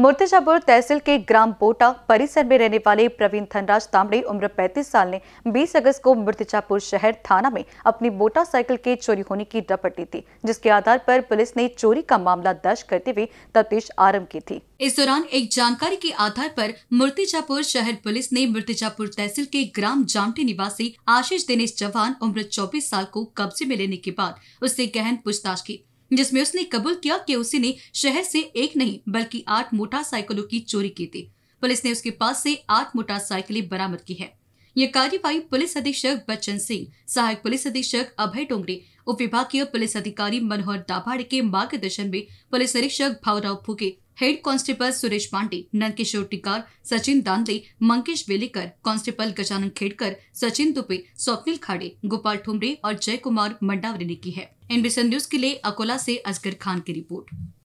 मुर्तिजापुर तहसील के ग्राम बोटा परिसर में रहने वाले प्रवीण धनराज तामड़े उम्र 35 साल ने 20 अगस्त को मुर्तिजापुर शहर थाना में अपनी मोटरसाइकिल के चोरी होने की रपट ली थी जिसके आधार पर पुलिस ने चोरी का मामला दर्ज करते हुए तफ्तीश आरंभ की थी इस दौरान एक जानकारी के आधार पर मुर्तिजापुर शहर पुलिस ने मुर्तिजापुर तहसील के ग्राम जामटी निवासी आशीष दिनेश चौहान उम्र चौबीस साल को कब्जे में लेने के बाद उससे गहन पूछताछ की जिसमें उसने कबूल किया कि उसी ने शहर से एक नहीं बल्कि आठ मोटरसाइकिलों की चोरी की थी पुलिस ने उसके पास से आठ मोटरसाइकिलें बरामद की है यह कार्यवाही पुलिस अधीक्षक बच्चन सिंह सहायक पुलिस अधीक्षक अभय डोंगरे उप विभागीय पुलिस अधिकारी मनोहर दाभाड़े के मार्गदर्शन में पुलिस अधीक्षक Bhaorao Phuke head constable Suresh Pande Nandkishor Tikar Sachin Dande Mankesh Belekar constable Gajanan Khedkar Sachin Dube Swapnil Khade Gopal Thumre और जय कुमार मंडावरे ने की है एनबीसी न्यूज के लिए अकोला से असगर खान की रिपोर्ट